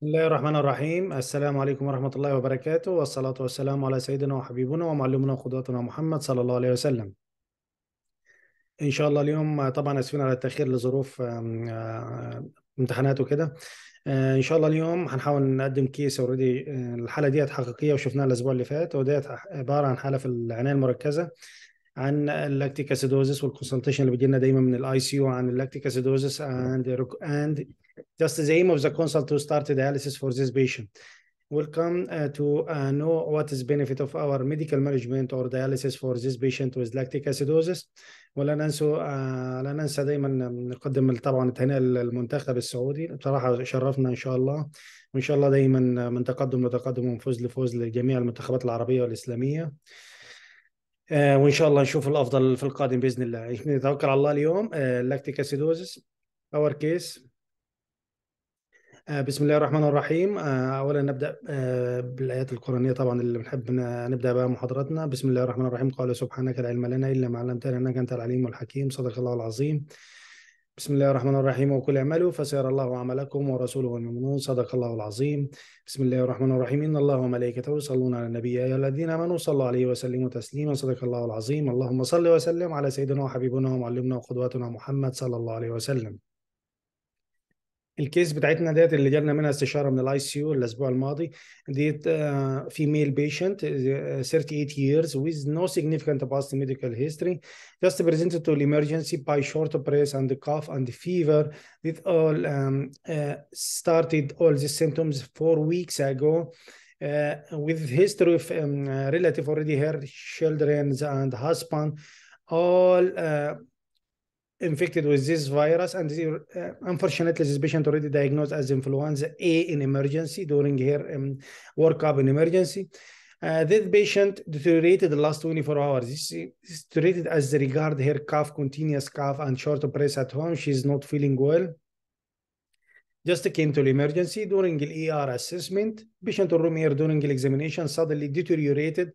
بسم الله الرحمن الرحيم السلام عليكم ورحمة الله وبركاته والصلاة والسلام على سيدنا وحبيبنا ومعلمنا وقدوتنا محمد صلى الله عليه وسلم إن شاء الله اليوم طبعا أسفين على التأخير لظروف آه، امتحانات وكده آه، ان شاء الله اليوم هنحاول نقدم كيس اوريدي آه، الحاله ديت حقيقيه وشفناها الاسبوع اللي فات وديت عباره عن حاله في العنايه المركزه عن اللاكتيك اسيدوزس والكونسلتيشن اللي بيجي لنا دايما من الاي سي يو عن اللاكتيك اسيدوزس اند اند Just the aim of the consult to start the dialysis for this patient. Welcome uh, to uh, know what is benefit of our medical management or dialysis for this patient with lactic acidosis ولا آه, ننسى uh, لا ننسى دايما نقدم طبعا التهنئه للمنتخب السعودي بصراحه شرفنا ان شاء الله وان شاء الله دايما من تقدم لتقدم ومن فوز لفوز لجميع المنتخبات العربيه والاسلاميه آه، وان شاء الله نشوف الافضل في القادم باذن الله نتوكل على الله اليوم اللاكتيك اسيدوزس اور كيس آه، بسم الله الرحمن الرحيم آه، اولا نبدا آه، بالايات القرانيه طبعا اللي بنحب نبدا بها محاضرتنا بسم الله الرحمن الرحيم قال سبحانك لا علم لنا الا ما علمتنا انك انت العليم الحكيم صدق الله العظيم بسم الله الرحمن الرحيم وكل اعملوا فسيرى الله عملكم ورسوله والمؤمنون صدق الله العظيم بسم الله الرحمن الرحيم ان الله وملائكته يصلون على النبي يا ايها الذين امنوا صلوا عليه وسلموا تسليما صدق الله العظيم اللهم صل وسلم على سيدنا وحبيبنا ومعلمنا وقدوتنا محمد صلى الله عليه وسلم الكيس بتاعتنا ديت اللي جالنا the استشاره من الاي سي يو الاسبوع الماضي ديت فيميل بيشنت 38 years with no significant past medical history just presented to the emergency by short breath and cough and the fever with all um, uh, started all these symptoms four weeks ago uh, with history of um, uh, relative already her children and husband all infected with this virus and uh, unfortunately this patient already diagnosed as influenza A in emergency during her um, workup in emergency. Uh, this patient deteriorated the last 24 hours. She deteriorated as regard her cough, continuous cough and short breath at home. She is not feeling well. Just came to the emergency during the ER assessment. Patient room here during the examination suddenly deteriorated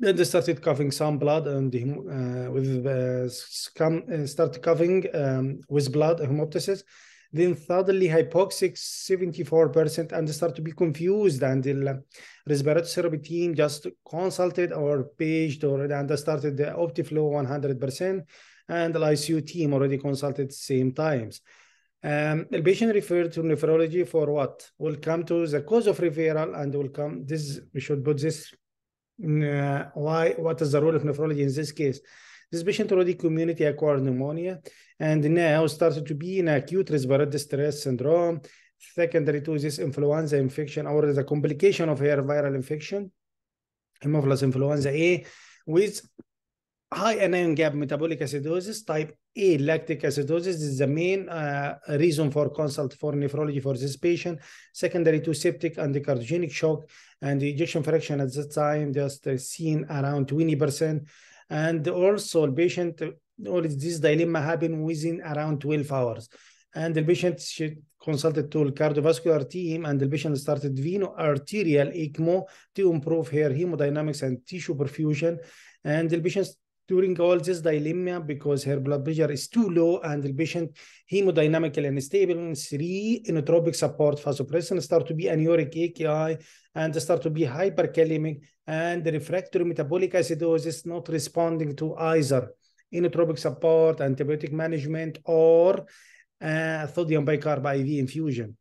then they started coughing some blood and uh, with the uh, scum, uh, started coughing um, with blood hemoptysis. Then suddenly hypoxic 74% and they start to be confused and the uh, respiratory team just consulted or paged or and they started the OptiFlow 100% and the ICU team already consulted same times. Um, the patient referred to nephrology for what? We'll come to the cause of referral and we'll come. This we should put this why, what is the role of nephrology in this case? This patient already community acquired pneumonia and now started to be in acute respiratory distress syndrome, secondary to this influenza infection or the complication of her viral infection, Haemophilus influenza A, with high anion gap metabolic acidosis, type A lactic acidosis is the main uh, reason for consult for nephrology for this patient, secondary to septic and the cardiogenic shock, and the ejection fraction at that time just uh, seen around 20%. And also the patient, uh, all this dilemma happened within around 12 hours. And the patient should consulted to the cardiovascular team and the patient started veno-arterial ECMO to improve her hemodynamics and tissue perfusion. And the patient during this dilemma because her blood pressure is too low and the patient hemodynamically unstable and three inotropic support vasopressin start to be anuric AKI and start to be hyperkalemic and the refractory metabolic acidosis not responding to either inotropic support, antibiotic management, or uh, sodium bicarb IV infusion.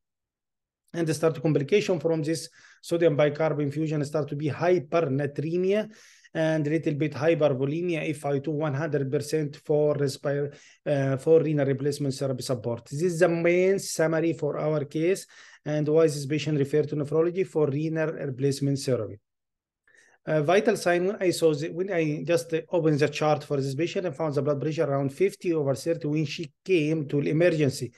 And the start complication from this sodium bicarb infusion start to be hypernatremia and a little bit hypervolemia if I do 100% for, respire, uh, for renal replacement therapy support. This is the main summary for our case and why this patient referred to nephrology for renal replacement therapy. A uh, vital sign when I saw the, when I just opened the chart for this patient and found the blood pressure around 50 over 30 when she came to the emergency.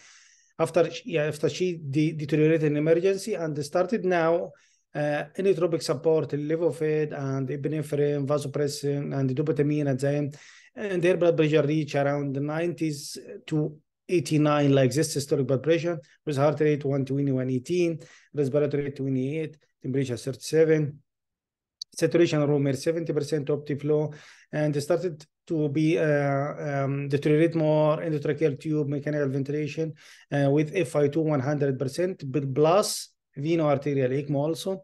After she, yeah, after she de deteriorated in emergency and started now uh, eh, inotropic support, levofed and epinephrine, vasopressin, and dopamine enzyme, and their blood pressure reach around 90s to 89, like this systolic blood pressure, with heart rate 120, 118, respiratory rate 28, temperature 37, saturation room 70% opti flow, and started to be uh, um, deteriorate more endotracheal tube mechanical ventilation uh, with FI2 100%, but plus veno-arterial ECMO also,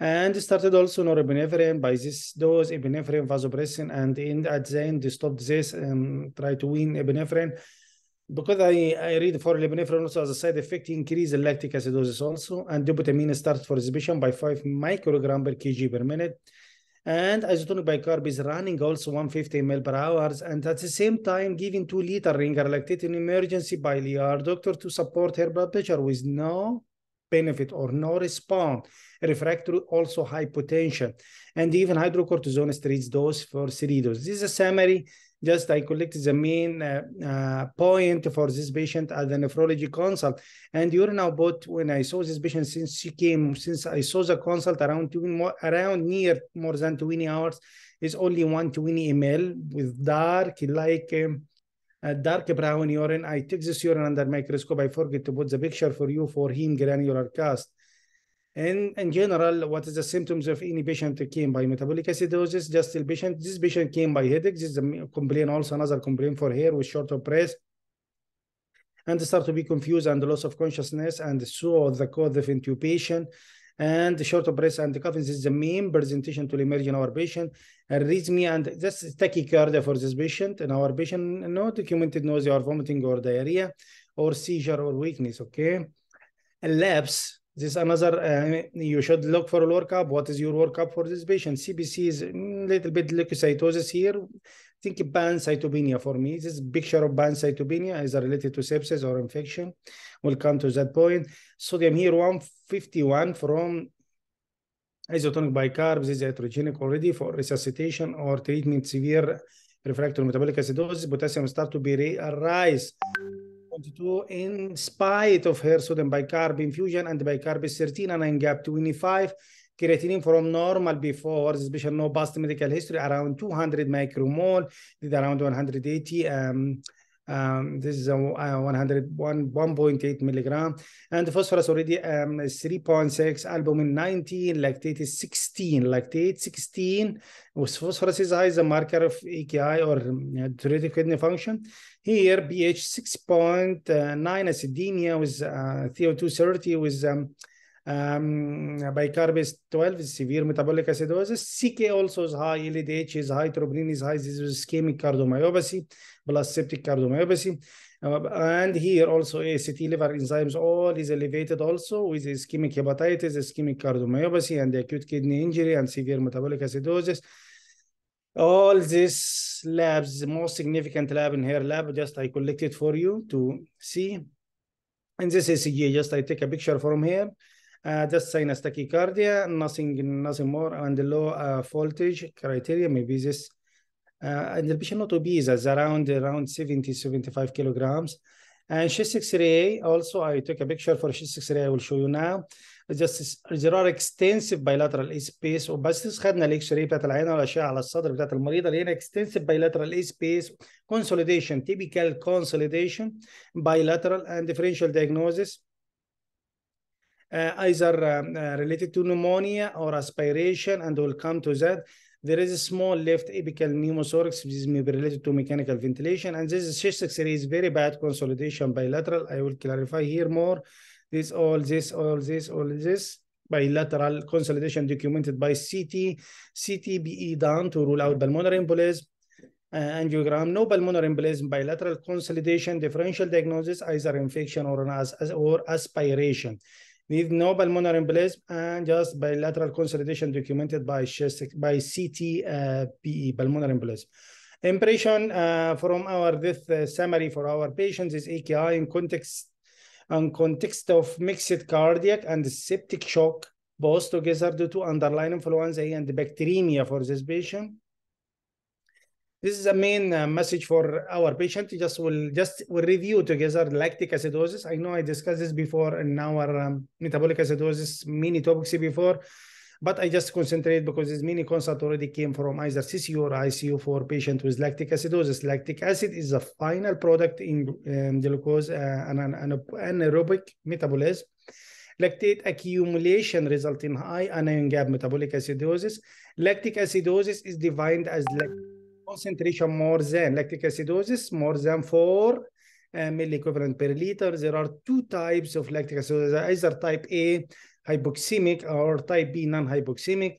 and started also norepinephrine. By this dose, epinephrine, vasopressin, and in, at the end stopped this and tried to wean epinephrine. Because I, I read for epinephrine also as a side effect, increase lactic acidosis also, and dopamine starts for exhibition by 5 microgram per kg per minute. And isotonic bicarb is running also 150 ml per hours, and at the same time giving 2 liter ringer lactate in emergency by the ER doctor to support her blood pressure with no benefit or no response, refractory also hypotension, and even hydrocortisone steroid dose for steroids. This is a summary. Just I collected the main uh, uh, point for this patient at the nephrology consult, and you know, but when I saw this patient since she came, since I saw the consult around two, more, around near more than 20 hours, is only 120 ml with dark like. Um, uh, dark brown urine. I took this urine under microscope. I forget to put the picture for you for heme granular cast. And in general, what is the symptoms of any patient came by metabolic acidosis? Just the patient, this patient came by headache. This is a complaint, also another complaint for hair with short of breath. And start to be confused and loss of consciousness and so the cause of intubation and short of breath and the coughing. is the main presentation to emerge in our patient arrhythmia and just tachycardia for this patient and our patient no documented nausea or vomiting or diarrhea or seizure or weakness okay and labs this another uh, you should look for a workup what is your workup for this patient cbc is a mm, little bit leukocytosis here think cytopenia for me this picture of cytopenia is related to sepsis or infection we'll come to that point sodium here 151 from Isotonic bicarbs is iatrogenic already for resuscitation or treatment severe refractory metabolic acidosis. Potassium start to be re-arise. 22 in spite of her sodium bicarb infusion and bicarb 13 and in gap 25 creatinine from normal before, especially no past medical history, around 200 micromole, did around 180 um, um, this is a, a 101 1.8 milligram, and the phosphorus already um, is 3.6, albumin 19, lactate is 16. Lactate 16 with phosphorus is high is a marker of AKI or diuretic kidney function. Here, pH 6.9, acidemia with uh, CO2 30 with um, um, bicarb 12, is severe metabolic acidosis. CK also is high, LDH is high, troponin is high. This is ischemic cardiomyopathy plus septic cardiomyopathy. Uh, and here also ACT liver enzymes all is elevated also with ischemic hepatitis, ischemic cardiomyopathy, and acute kidney injury and severe metabolic acidosis. All these labs, the most significant lab in her lab, just I collected for you to see. And this is ECG, just I take a picture from here uh, just sinus tachycardia, nothing, nothing more, and low uh, voltage criteria, maybe this. Uh, and the patient not obese, is around around 70, 75 kilograms. And chest X-ray, also I took a picture for chest X-ray, I will show you now. Just there are extensive bilateral space وبس خدنا الاكس راي بتاعت العين والاشعه على الصدر بتاعت المريضه لقينا extensive bilateral space consolidation typical consolidation bilateral and differential diagnosis uh, either um, uh, related to pneumonia or aspiration, and we'll come to that. There is a small left apical pneumothorax, which is maybe related to mechanical ventilation. And this chest x-ray is very bad consolidation bilateral. I will clarify here more. This, all this, all this, all this bilateral consolidation documented by CT, CTBE done to rule out pulmonary embolism, uh, angiogram, no pulmonary embolism, bilateral consolidation, differential diagnosis, either infection or, an as, or aspiration. Need no pulmonary embolism and just bilateral consolidation documented by, chest, by CT uh, PE, pulmonary embolism. Impression uh, from our death uh, summary for our patients is AKI in context in context of mixed cardiac and septic shock, both together due to underlying influenza and bacteremia for this patient this is a main uh, message for our patient. You just will just will review together lactic acidosis. I know I discussed this before in our um, metabolic acidosis mini topic before, but I just concentrate because this mini consult already came from either CCU or ICU for patient with lactic acidosis. Lactic acid is the final product in um, glucose uh, and an, an anaerobic metabolism. Lactate accumulation results in high anion gap metabolic acidosis. Lactic acidosis is defined as lactic concentration more than lactic acidosis, more than 4 uh, milliequivalent per liter. There are two types of lactic acidosis, either type A hypoxemic or type B non-hypoxemic.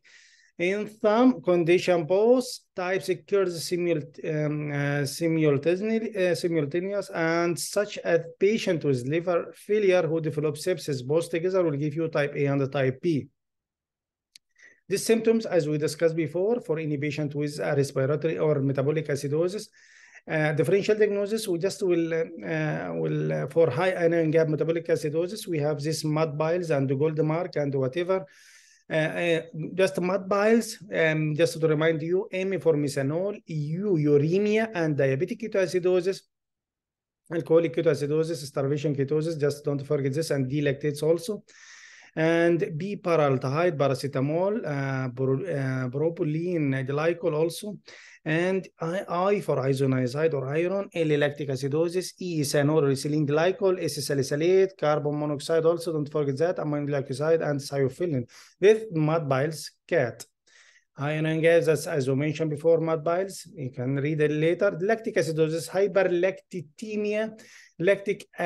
In some condition, both types occur simult, um, uh, simultaneously, uh, simultaneous, and such a patient with liver failure who develops sepsis, both together will give you type A and type B. These symptoms, as we discussed before, for any patient with uh, respiratory or metabolic acidosis, uh, differential diagnosis, we just will, uh, uh will uh, for high anion gap metabolic acidosis, we have this mud piles and the gold mark and whatever. Uh, just mud piles, um, just to remind you, ME for methanol, EU, uremia, and diabetic ketoacidosis, alcoholic ketoacidosis, starvation ketosis, just don't forget this, and D-lactates also and B paraldehyde, paracetamol, uh, uh, propylene glycol also, and I, I for isoniazide or iron, L-lactic acidosis, E is an oral saline glycol, S carbon monoxide also, don't forget that, ammonium glycoside and cyophyllin with mud biles cat. Ion and gas, as, as we mentioned before, Matt Biles, you can read it later. Lactic acidosis, hyperlactitemia, lactic uh,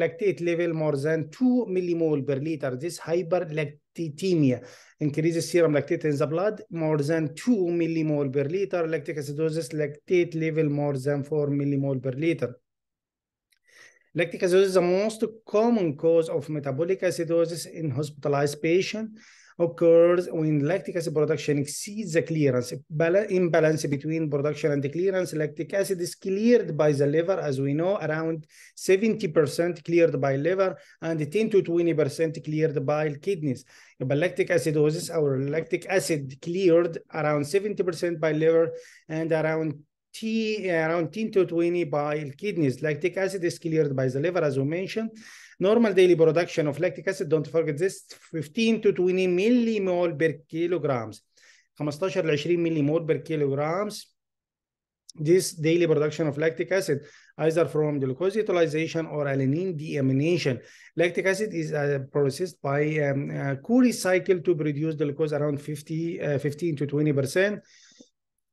lactate level more than 2 millimole per liter. This hyperlactitemia increases serum lactate in the blood more than 2 millimole per liter. Lactic acidosis, lactate level more than 4 millimole per liter. Lactic acidosis is the most common cause of metabolic acidosis in hospitalized patients occurs when lactic acid production exceeds the clearance. Imbalance between production and the clearance, lactic acid is cleared by the liver, as we know, around 70% cleared by liver and 10 to 20% cleared by kidneys. But lactic acidosis or lactic acid cleared around 70% by liver and around T, around 10 to 20 by kidneys. Lactic acid is cleared by the liver, as we mentioned, Normal daily production of lactic acid, don't forget this, 15 to 20 millimol per kilograms. 15 ل 20 millimol per kilograms. This daily production of lactic acid, either from glucose utilization or alanine deamination. Lactic acid is uh, processed by um, uh, cycle to produce glucose around 50, uh, 15 to 20%.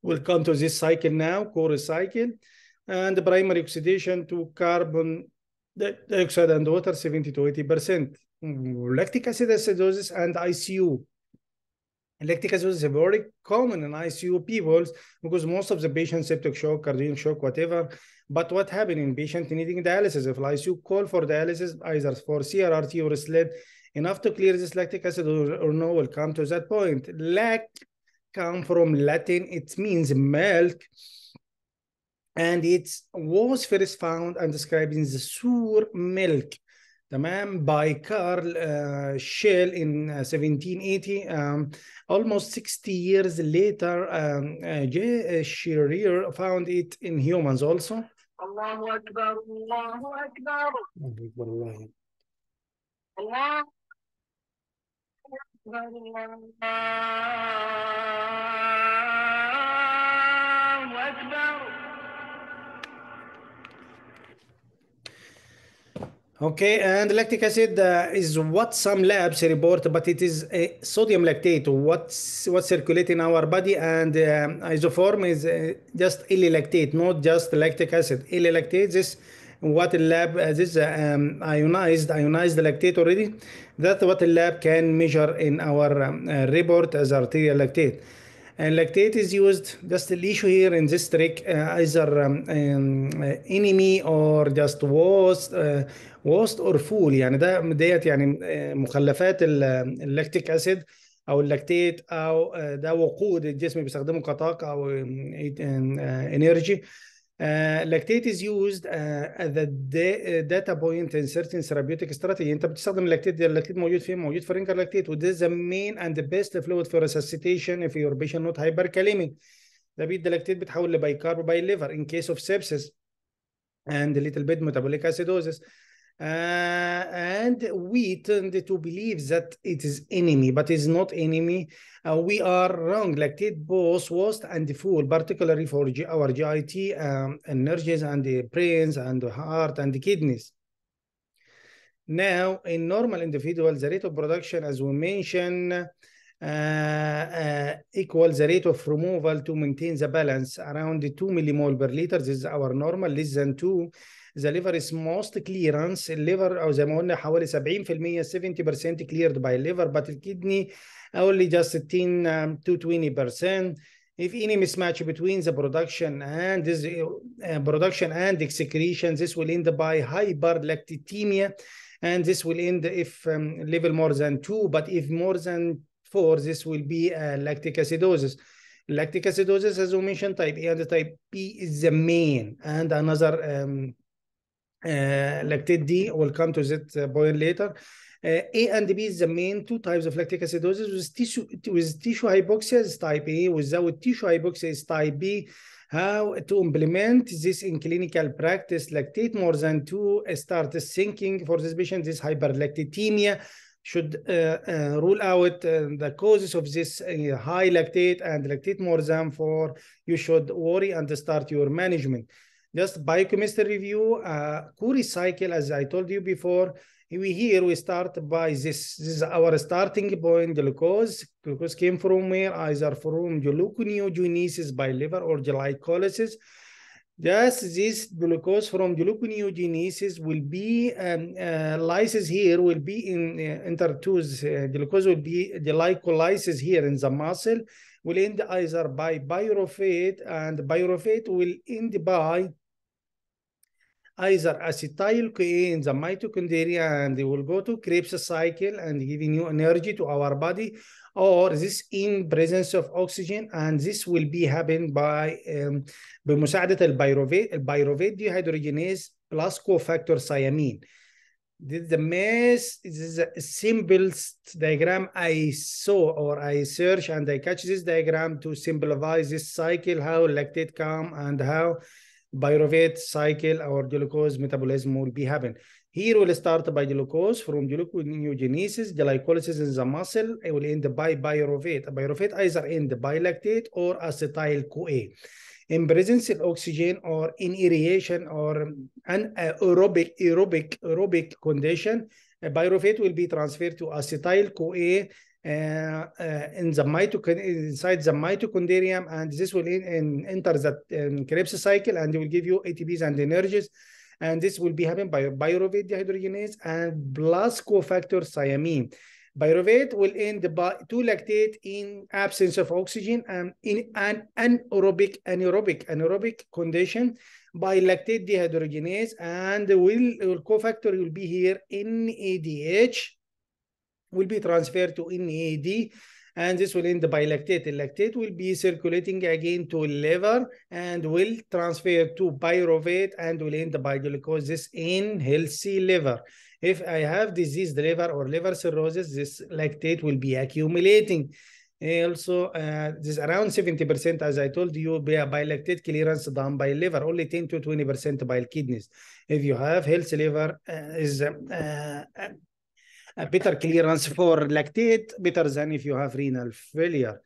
We'll come to this cycle now, core cycle and the primary oxidation to carbon the, the and water 70 to 80%. Mm, lactic acid acidosis and ICU. Lactic acidosis is very common in ICU people because most of the patients septic shock, cardiac shock, whatever. But what happened in patient needing dialysis? If ICU call for dialysis, either for CRRT or SLED, enough to clear this lactic acid or, or no will come to that point. Lac come from Latin, it means milk and it was first found and described in the sour milk تمام by Carl uh, Schell in 1780 uh, um, almost 60 years later um, uh, J. Uh, Sherrier found it in humans also Okay, and lactic acid uh, is what some labs report, but it is a sodium lactate, what's what circulates in our body, and um, isoform is uh, just lactate, not just lactic acid. lactate is what the lab uh, uh, um, ionized ionized lactate already. That's what the lab can measure in our um, uh, report as arterial lactate. And lactate is used, just the issue here in this trick, uh, either um, um, enemy or just worst, uh, worst or fool. يعني ده ديت يعني مخلفات اللاكتيك اسيد او اللاكتيت او ده وقود الجسم بيستخدمه كطاقه او انرجي Uh, lactate is used uh, at the uh, data point in certain therapeutic strategy. انت بتستخدم lactate دي lactate موجود فيه موجود for rinker lactate وده is the main and the best fluid for resuscitation if your patient not hyperkalemic. ده بيدي lactate by لبيكارب by liver in case of sepsis and a little bit metabolic acidosis. Uh, and we tend to believe that it is enemy, but it's not enemy. Uh, we are wrong. Like it both worst and fool, particularly for G our GIT um, energies and the brains and the heart and the kidneys. Now, in normal individuals, the rate of production, as we mentioned, uh, uh, equal the rate of removal to maintain the balance around 2 millimole per liter. This is our normal, less than 2. ذا ليفر از موست كليرنس الليفر او زي ما قلنا حوالي 70% 70% كليرد باي but بات kidney only just 16 um, to 20% if any mismatch between the production and this, uh, production and excretion, this will end by hyperlactatemia, and this will end if um, level more than two, but if more than four, this will be uh, lactic acidosis. Lactic acidosis, as we mentioned, type A and type B is the main, and another um, uh, lactate D. We'll come to that uh, point later. Uh, a and B is the main two types of lactic acidosis. With tissue, with tissue hypoxia is type A. Without tissue hypoxia is type B how to implement this in clinical practice lactate more than two start thinking for this patient this hyperlactatemia should uh, uh, rule out uh, the causes of this high lactate and lactate more than four you should worry and start your management just biochemistry review, uh, Curie cycle, as I told you before, we here we start by this, this is our starting point, glucose. Glucose came from where? Either from gluconeogenesis by liver or glycolysis. Just this glucose from gluconeogenesis will be um, uh, lysis here will be in uh, intertwos. Uh, glucose will be glycolysis here in the muscle will end either by pyruvate and pyruvate will end by either acetyl CoA in the mitochondria and they will go to Krebs cycle and giving you energy to our body or this in presence of oxygen and this will be happened by by um, بمساعدة البيروفيت البيروفيت dehydrogenase plus cofactor cyamine. This is the most this is the simplest diagram I saw or I search and I catch this diagram to simplify this cycle, how lactate come and how pyruvate cycle or glucose metabolism will be happen. Here will start by glucose from gluconeogenesis, glycolysis in the muscle. It will end by pyruvate. Pyruvate either end by lactate or acetyl-CoA. In presence of oxygen or in aeration or anaerobic aerobic aerobic condition, pyruvate will be transferred to acetyl-CoA uh, uh, in the mitochondria inside the mitochondrium and this will in, in, enter the um, Krebs cycle and it will give you ATPs and energies and this will be happened by pyruvate dehydrogenase and plus cofactor thiamine. Pyruvate will end by two lactate in absence of oxygen and in an anaerobic anaerobic anaerobic condition by lactate dehydrogenase and will, will cofactor will be here NADH will be transferred to NAD and this will end the lactate. lactate will be circulating again to liver and will transfer to pyruvate and will end the biglycosis in healthy liver. If I have diseased liver or liver cirrhosis, this lactate will be accumulating. Also, uh, this around 70%, as I told you, by lactate clearance done by liver, only 10 to 20% by kidneys. If you have healthy liver, uh, is uh, uh uh, better clearance for lactate better than if you have renal failure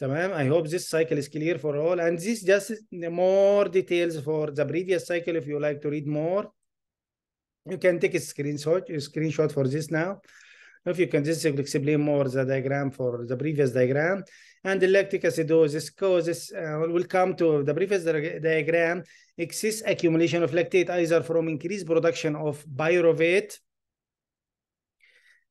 tamam i hope this cycle is clear for all and this just more details for the previous cycle if you like to read more you can take a screenshot a screenshot for this now if you can just explain more the diagram for the previous diagram and the lactic acidosis causes uh, will come to the previous diagram excess accumulation of lactate either from increased production of pyruvate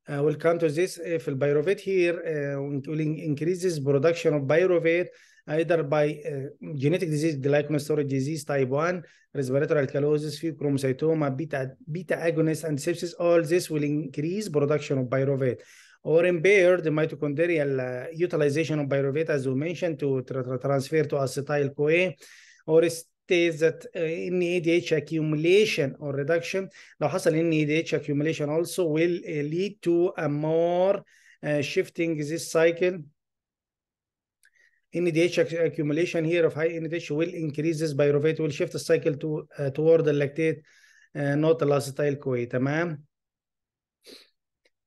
uh, will come to this if uh, pyruvate here uh, will in increases production of pyruvate either by uh, genetic disease glycogen disease type 1 respiratory alkalosis fibrochromocytoma beta beta agonist and sepsis all this will increase production of pyruvate or impair the mitochondrial uh, utilization of pyruvate as we mentioned to tra- transfer to acetyl coa or states that in uh, NADH accumulation or reduction, لو in NADH accumulation also will uh, lead to a more uh, shifting this cycle. In NADH accumulation here of high NADH will increase this pyruvate, will shift the cycle to toward the lactate, not the last CoA, تمام؟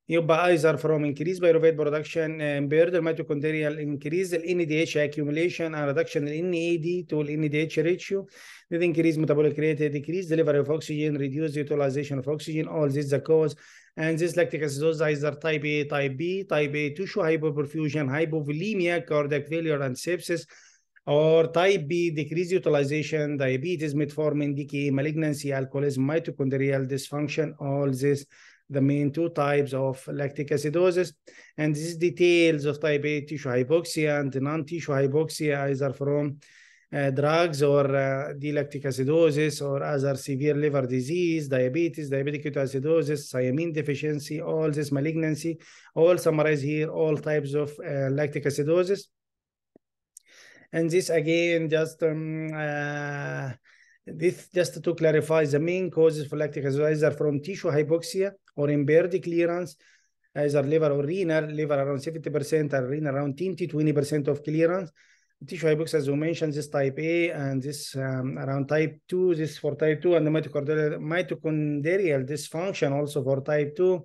your buys are from increased برودكشن production, الميتوكوندريال mitochondrial increase in اتش accumulation and reduction in اي to تو ratio. This اتش ريشيو with increased metabolic rate decreased delivery of oxygen reduced utilization of oxygen all this the cause and this lactic acidosis are type A type B type A tissue hypoperfusion hypovolemia cardiac failure and sepsis or type B, decreased utilization, diabetes, metformin, DKA, malignancy, alcoholism, mitochondrial dysfunction, all this the main two types of lactic acidosis. And these details of type A tissue hypoxia and non-tissue hypoxia either from uh, drugs or uh, the lactic acidosis or other severe liver disease, diabetes, diabetic ketoacidosis, thiamine deficiency, all this malignancy, all summarized here, all types of uh, lactic acidosis. And this again, just um, uh, this just to clarify the main causes for lactic acidosis are from tissue hypoxia or impaired clearance, either liver or renal, liver around 70% and renal around 10 to 20% of clearance. Tissue hypox, as you mentioned, this type A and this um, around type 2, this for type 2, and the mitochondrial, mitochondrial dysfunction also for type 2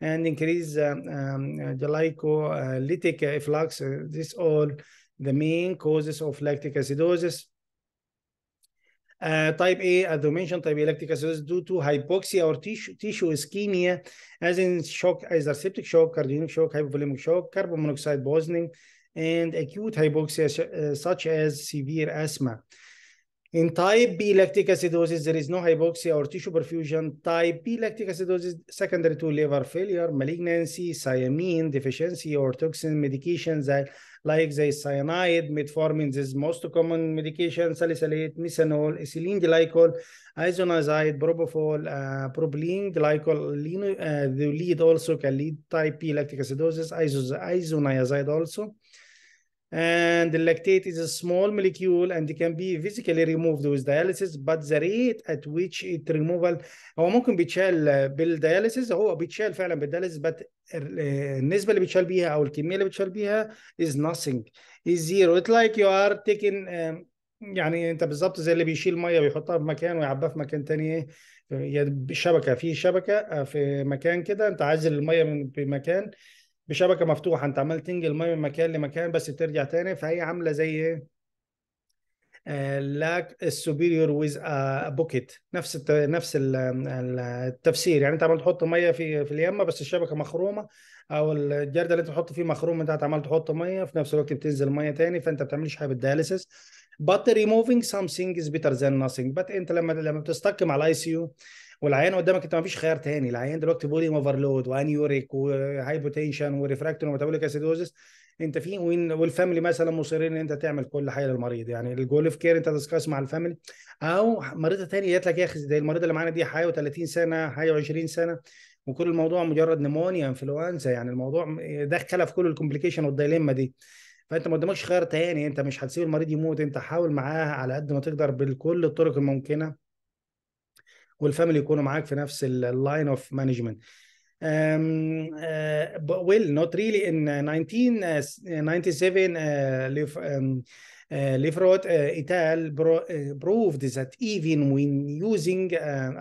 and increase um, um, glycolytic efflux. Uh, this all the main causes of lactic acidosis. Uh, type A, as uh, you mentioned, type A lactic acidosis due to hypoxia or tissue, tissue ischemia, as in shock, either septic shock, cardiac shock, hypovolemic shock, carbon monoxide poisoning, and acute hypoxia, uh, such as severe asthma. In type B lactic acidosis, there is no hypoxia or tissue perfusion. Type B lactic acidosis secondary to liver failure, malignancy, cyanide deficiency, or toxin medications that like the cyanide, metformin is most common medication, salicylate, misenol, ethylene glycol, isoniazide, propofol, uh, propylene glycol, lead, uh, the lead also can lead type P lactic acidosis, isoniazide also. and the lactate is a small molecule and can be physically removed with dialysis but the rate at which it removal هو ممكن بيتشال بالدياليسيس هو بيتشال فعلا بالدياليسيس but النسبة اللي بيتشال بيها أو الكمية اللي بيتشال بيها is nothing is zero it's like you are taking um, يعني أنت بالظبط زي اللي بيشيل مية ويحطها في مكان ويعبيها في مكان تاني إيه شبكة في شبكة آه، في مكان كده أنت عازل المية من مكان بشبكه مفتوحه انت عمال تنقل ميه من مكان لمكان بس بترجع تاني فهي عامله زي ايه؟ آه، لاك السوبيريور ويز بوكيت نفس نفس التفسير يعني انت عمال تحط ميه في في اليمه بس الشبكه مخرومه او الجرده اللي انت تحط فيه مخروم انت عمال تحط ميه في نفس الوقت بتنزل ميه تاني فانت بتعملش حاجه بالدياليسيس but removing something is better than nothing but انت لما لما بتستقم على الاي سي يو والعيان قدامك انت ما فيش خيار تاني العيان دلوقتي بودي اوفرلود وانيوريك وهايبوتنشن وريفراكتور وميتابوليك اسيدوزس انت في والفاميلي مثلا مصرين ان انت تعمل كل حاجه للمريض يعني الجول اوف كير انت تسكاس مع الفاميلي او مريضه تانية جات لك يا اخي زي المريضه اللي معانا دي حيوه 30 سنه حيوه 20 سنه وكل الموضوع مجرد نمونيا انفلونزا يعني الموضوع دخلها في كل الكومبليكيشن والديليما دي فانت ما قدامكش خيار تاني انت مش هتسيب المريض يموت انت حاول معاه على قد ما تقدر بكل الطرق الممكنه والفاميلي يكونوا معاك في نفس اللاين اوف مانجمنت well, not really. In 1997, uh, et al. proved that even when using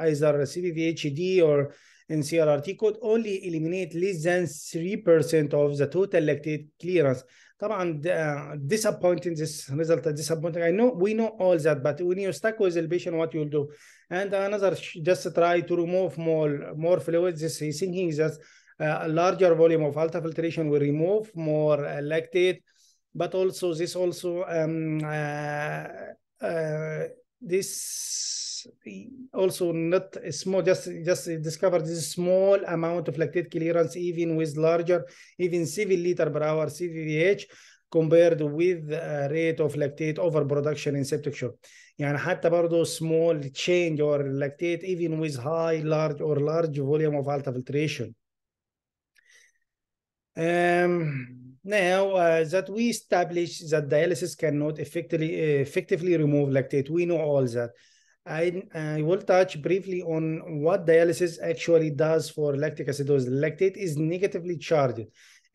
either CVVHD or in CRRT could only eliminate less than 3% of the total lactate clearance. طبعا uh, disappointing this result uh, disappointing I know we know all that but when you stuck with elevation what you'll do and another just try to remove more more fluids is thinking that uh, a larger volume of alta filtration will remove more elected, lactate but also this also um, uh, this also not small just just discovered this small amount of lactate clearance even with larger even cV liter per hour cvvh compared with rate of lactate overproduction in septic shock يعني حتى برضه small change or lactate even with high large or large volume of alta filtration um, now uh, that we establish that dialysis cannot effectively effectively remove lactate we know all that I, I will touch briefly on what dialysis actually does for lactic acidosis. Lactate is negatively charged.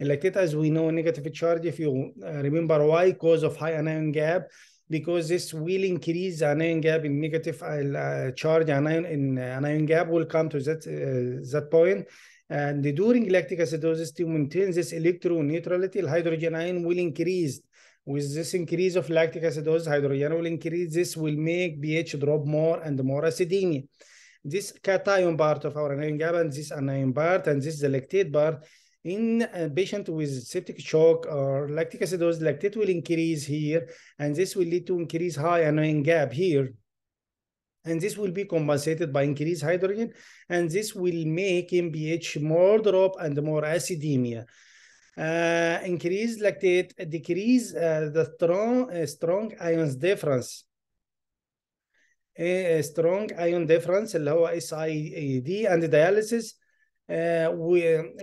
lactate, as we know, negatively charged, if you uh, remember why, cause of high anion gap, because this will increase anion gap in negative uh, uh charge anion in uh, anion gap. will come to that, uh, that point. And during lactic acidosis, to maintain this electron neutrality, hydrogen ion will increase with this increase of lactic acidosis hydrogen will increase this will make pH drop more and more acidemia. This cation part of our anion gap and this anion part and this the lactate part in a patient with septic shock or lactic acidosis, lactate will increase here, and this will lead to increase high anion gap here. And this will be compensated by increased hydrogen, and this will make MBH more drop and more acidemia uh, increase lactate, decrease uh, the strong, uh, strong ions difference. Uh, a, strong ion difference اللي هو اس and dialysis uh,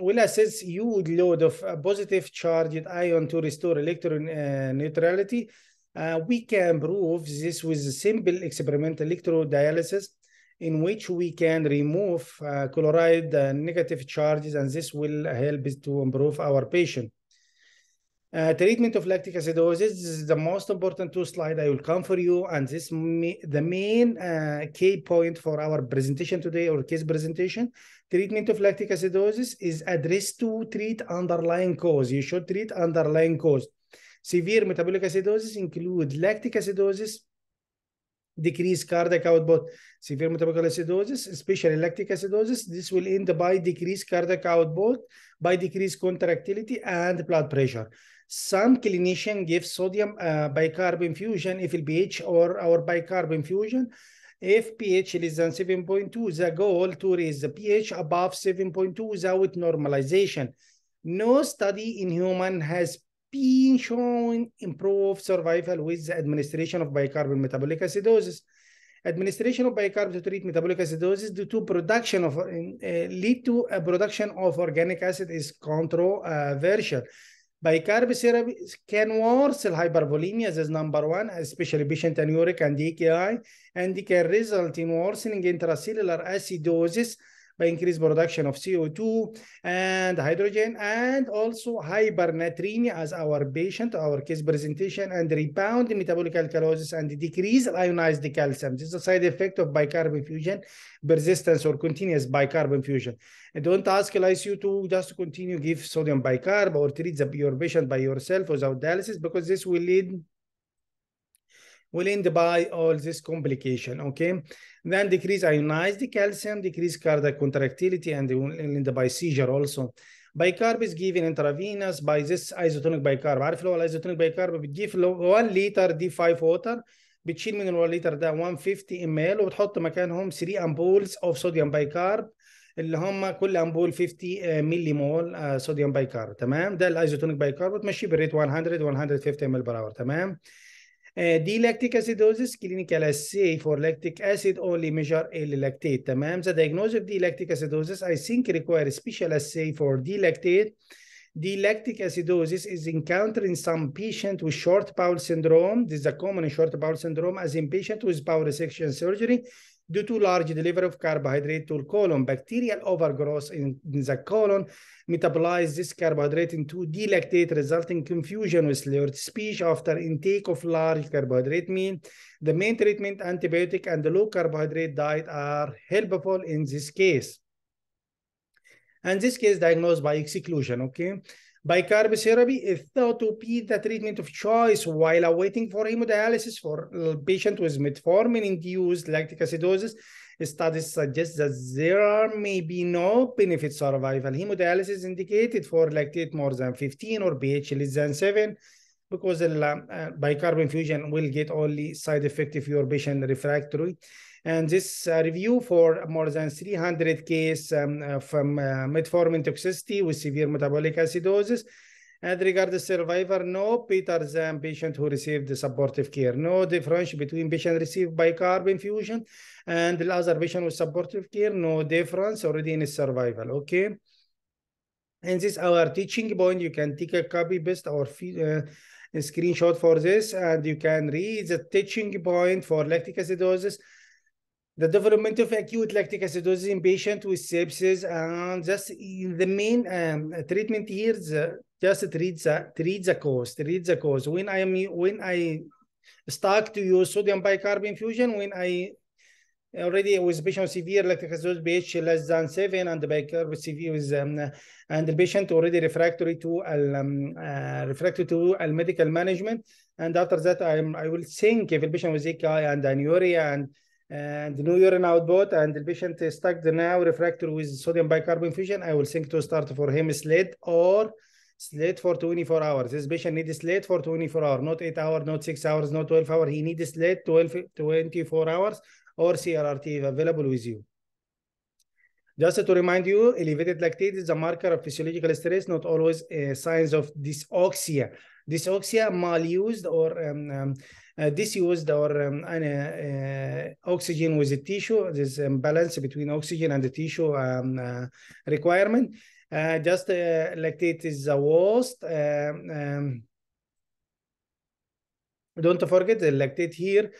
will assess huge load of uh, positive charged ion to restore electron uh, neutrality. Uh, we can prove this with simple experimental electrodialysis in which we can remove uh, chloride uh, negative charges, and this will help to improve our patient. Uh, treatment of lactic acidosis is the most important two slide I will come for you, and this the main uh, key point for our presentation today or case presentation. Treatment of lactic acidosis is addressed to treat underlying cause. You should treat underlying cause. Severe metabolic acidosis include lactic acidosis, decrease cardiac output. Severe metabolic acidosis, especially lactic acidosis, this will end by decreased cardiac output, by decreased contractility and blood pressure. Some clinician give sodium uh, bicarb infusion, FLPH or our bicarb infusion. If pH is than 7.2, the goal to raise the pH above 7.2 without normalization. No study in human has been shown improved survival with the administration of bicarbonate metabolic acidosis. Administration of bicarb to treat metabolic acidosis due to production of uh, lead to a production of organic acid is controversial. Bicarb therapy can worsen hypervolemia as number one, especially patient anuric and DKI, and it can result in worsening intracellular acidosis, by increased production of CO2 and hydrogen, and also hypernatremia as our patient, our case presentation, and rebound metabolic alkalosis and decrease ionized calcium. This is a side effect of bicarb infusion, persistence or continuous bicarb infusion. And don't ask LICU to just continue give sodium bicarb or treat the, your patient by yourself without dialysis because this will lead will end by all this complication, okay? Then decrease ionize the calcium, decrease cardiac contractility, and will end by seizure also. Bicarb is given intravenously by this isotonic bicarb. Airflow isotonic bicarb, we give one liter D5 water, بتشيل من الوليتر ده 150 ml وبتحط مكانهم 3 امبولز اوف صوديوم بايكارب اللي هم كل امبول 50 ملي مول صوديوم بايكارب تمام ده الايزوتونيك بايكارب وتمشيه بالريت 100 150 ml بر تمام d acidosis clinical as for lactic acid only measure L-lactate تمام the diagnosis of d acidosis I think requires special assay for D-lactate acidosis is encountered in some patient with short bowel syndrome. This is a common short bowel syndrome as in patient with bowel resection surgery due to large delivery of carbohydrate to colon. Bacterial overgrowth in, in the colon metabolize this carbohydrate into D-lactate, resulting confusion with slurred speech after intake of large carbohydrate meal. The main treatment, antibiotic and the low carbohydrate diet are helpful in this case. And this case diagnosed by exclusion, okay? Bicarb therapy is thought to be the treatment of choice while awaiting for hemodialysis for patients with metformin-induced lactic acidosis. Studies suggest that there may be no benefit survival. Hemodialysis is indicated for lactate more than 15 or pH less than 7 because the uh, bicarb infusion will get only side effect if your patient refractory. And this uh, review for more than 300 cases um, uh, from uh, metformin toxicity with severe metabolic acidosis. And regarding survivor, no better than patient who received the supportive care. No difference between patient received bicarb infusion and the other patient with supportive care. No difference already in survival. Okay. And this our teaching point. You can take a copy paste or uh, a screenshot for this, and you can read the teaching point for lactic acidosis the development of acute lactic acidosis in patients with sepsis and um, just the main um, treatment here is uh, just treat the, treat the cause, treat the cause. When I am when I start to use sodium bicarb infusion, when I already with patient severe lactic acidosis pH less than seven and the bicarb severe is um, and the patient already refractory to um, uh, refractory to medical management and after that I'm, I will think if the patient with AKI and anuria and and new urine output and the patient is stuck now refractory with sodium bicarbonate infusion, I will think to start for him sled or slate for 24 hours. This patient needs slate for 24 hours, not 8 hours, not 6 hours, not 12 hours. He needs slate 12, 24 hours or CRRT if available with you. Just to remind you, elevated lactate is a marker of physiological stress, not always a signs of dysoxia. Dysoxia malused or um, um, uh, disused or um, uh, oxygen with the tissue. There's imbalance between oxygen and the tissue um, uh, requirement. Uh, just uh, lactate is the worst. Um, um, don't forget the lactate here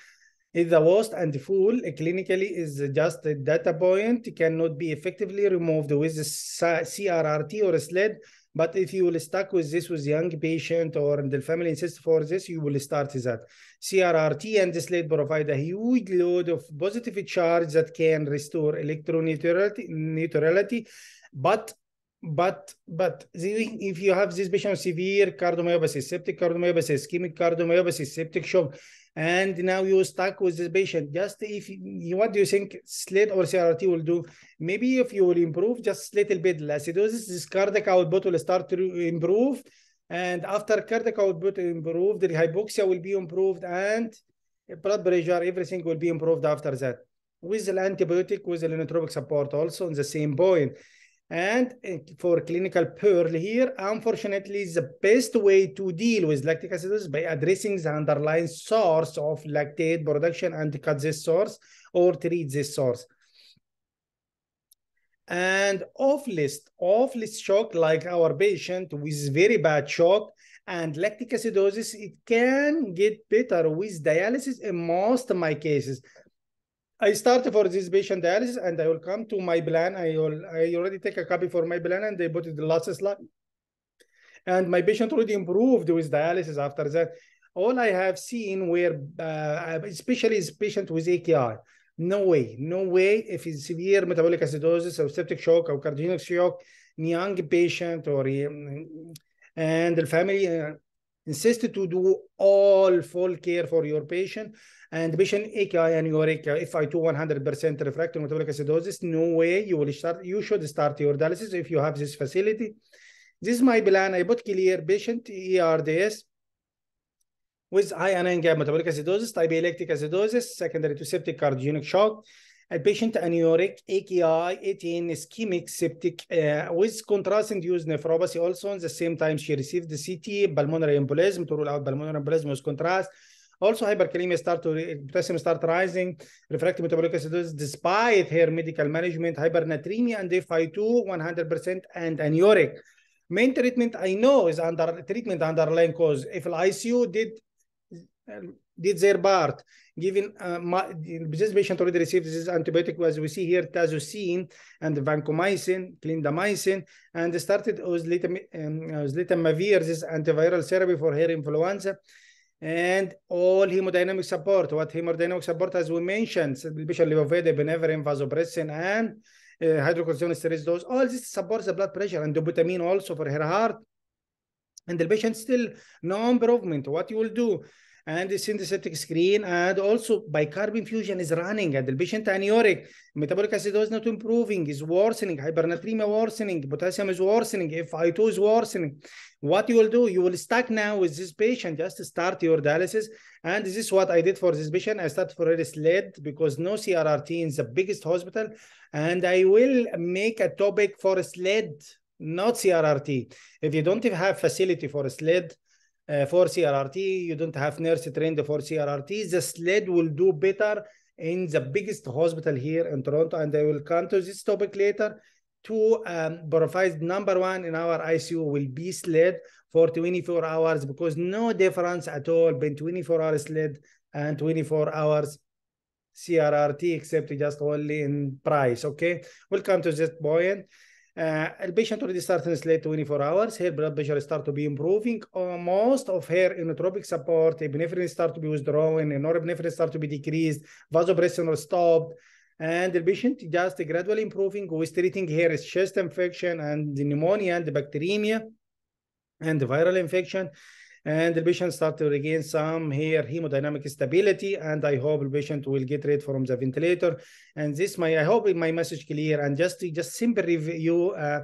if the host and full clinically is just a data point cannot be effectively removed with CRRT or SLED. But if you will stuck with this with young patient or the family insists for this, you will start that. CRRT and the SLED provide a huge load of positive charge that can restore electroneutrality, neutrality, but but but if you have this patient severe cardiomyopathy, septic cardiomyopathy, ischemic cardiomyopathy, septic shock, and now you're stuck with the patient. Just if you, what do you think slit or CRT will do? Maybe if you will improve just little bit less, acidosis, this cardiac output will start to improve. And after cardiac output improved, the hypoxia will be improved and blood pressure, everything will be improved after that. With the antibiotic, with the linotropic support also on the same point. And for clinical pearl here, unfortunately, the best way to deal with lactic acidosis by addressing the underlying source of lactate production and cut this source or treat this source. And off-list, off-list shock, like our patient with very bad shock and lactic acidosis, it can get better with dialysis in most of my cases. I start for this patient dialysis and I will come to my plan. I will I already take a copy for my plan and they put it the last slide. And my patient already improved with dialysis after that. All I have seen where, uh, especially is patient with AKI, no way, no way if it's severe metabolic acidosis or septic shock or cardiac shock, young patient or, um, and the family, uh, insist to do all full care for your patient and patient AKI and your AKI I 2 100% refractory metabolic acidosis, no way you will start, you should start your dialysis if you have this facility. This is my plan. I put clear patient ERDS with high anion gap metabolic acidosis, type acidosis, secondary to septic cardiogenic shock, a patient anuric, AKI, ATN, ischemic, septic, uh, with contrast-induced nephropathy also. At the same time, she received the CT, pulmonary embolism to rule out pulmonary embolism with contrast. Also, hyperkalemia start to potassium start rising, refractory metabolic acidosis despite her medical management, hypernatremia and FI2, 100% and anuric. Main treatment I know is under treatment underlying cause. If ICU did uh, did their part, given uh, my, this patient already received this antibiotic, as we see here, tazocine and vancomycin, clindamycin, and started oslitamavir, um, this antiviral therapy for her influenza, and all hemodynamic support. What hemodynamic support, as we mentioned, bishop the beneverin, vasopressin, and uh, hydrocortisone steroids. dose, all this supports the blood pressure and dobutamine also for her heart. And the patient still no improvement. What you will do? and the synthetic screen and also bicarb infusion is running and the patient anuric metabolic acidosis not improving is worsening hypernatremia worsening potassium is worsening i 2 is worsening what you will do you will start now with this patient just start your dialysis and this is what i did for this patient i started for a sled because no crrt in the biggest hospital and i will make a topic for a sled not crrt if you don't have facility for a sled uh, for CRRT. You don't have nurse trained for CRRT. The SLED will do better in the biggest hospital here in Toronto, and I will come to this topic later. Two um, provides number one in our ICU will be SLED for 24 hours because no difference at all between 24 hours SLED and 24 hours CRRT, except just only in price. Okay, we'll come to this point. Uh, patient already started in late 24 hours her blood pressure started to be improving uh, most of her inotropic support epinephrine start to be withdrawn norepinephrine start to be decreased vasopressin was stopped and the patient just gradually improving with treating her chest infection and the pneumonia and the bacteremia and the viral infection and the patient start to regain some here hemodynamic stability and i hope the patient will get rid from the ventilator and this my i hope my message clear and just just simple review uh,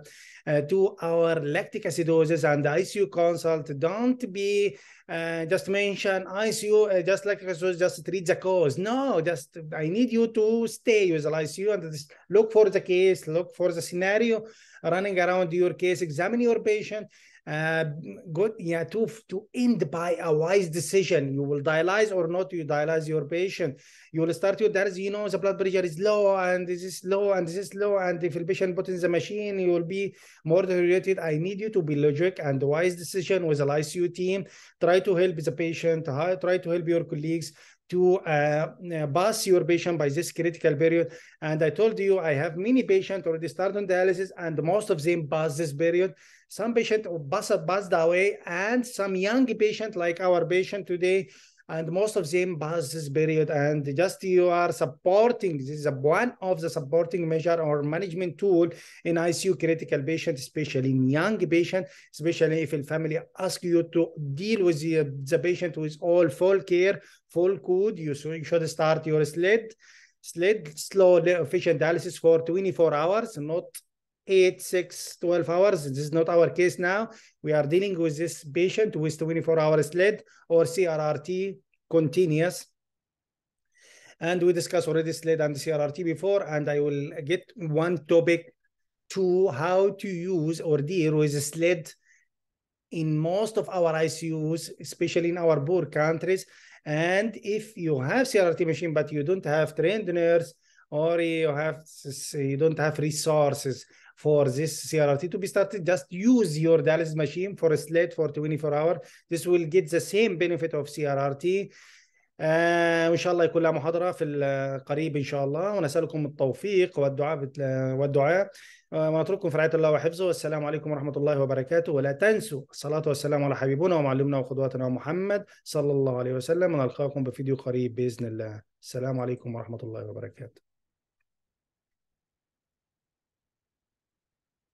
uh, to our lactic acidosis and icu consult don't be uh, just mention ICU, uh, just like resource, just treat the cause. No, just I need you to stay with the ICU and look for the case, look for the scenario running around your case, examine your patient, um, good yeah to to end by a wise decision you will dialyze or not you dialyze your patient you will start your dialysis you know the blood pressure is low and this is low and this is low and if the patient put in the machine you will be more deteriorated i need you to be logic and wise decision with the icu team try to help the patient try to help your colleagues to uh, uh, pass your patient by this critical period. And I told you, I have many patients already started on dialysis and most of them pass this period. Some patient passed away and some young patient like our patient today, and most of them pass this period and just you are supporting this is a, one of the supporting measure or management tool in icu critical patient especially in young patient especially if the family ask you to deal with the, the patient with all full care full code you, so you should start your sled sled slow efficient dialysis for 24 hours not 8, 6, 12 hours. This is not our case now. We are dealing with this patient with 24 hours lead or CRRT continuous. And we discussed already SLED and CRRT before, and I will get one topic to how to use or deal with SLED in most of our ICUs, especially in our poor countries. And if you have CRRT machine, but you don't have trained nurse, or you have you don't have resources for this CRRT to be started. Just use your dialysis machine for a slate for 24 hour. This will get the same benefit of CRRT. آه وان شاء الله يكون لها محاضره في القريب ان شاء الله ونسالكم التوفيق والدعاء والدعاء آه، ونترككم في رعايه الله وحفظه والسلام عليكم ورحمه الله وبركاته ولا تنسوا الصلاه والسلام على حبيبنا ومعلمنا وقدوتنا محمد صلى الله عليه وسلم ونلقاكم بفيديو قريب باذن الله السلام عليكم ورحمه الله وبركاته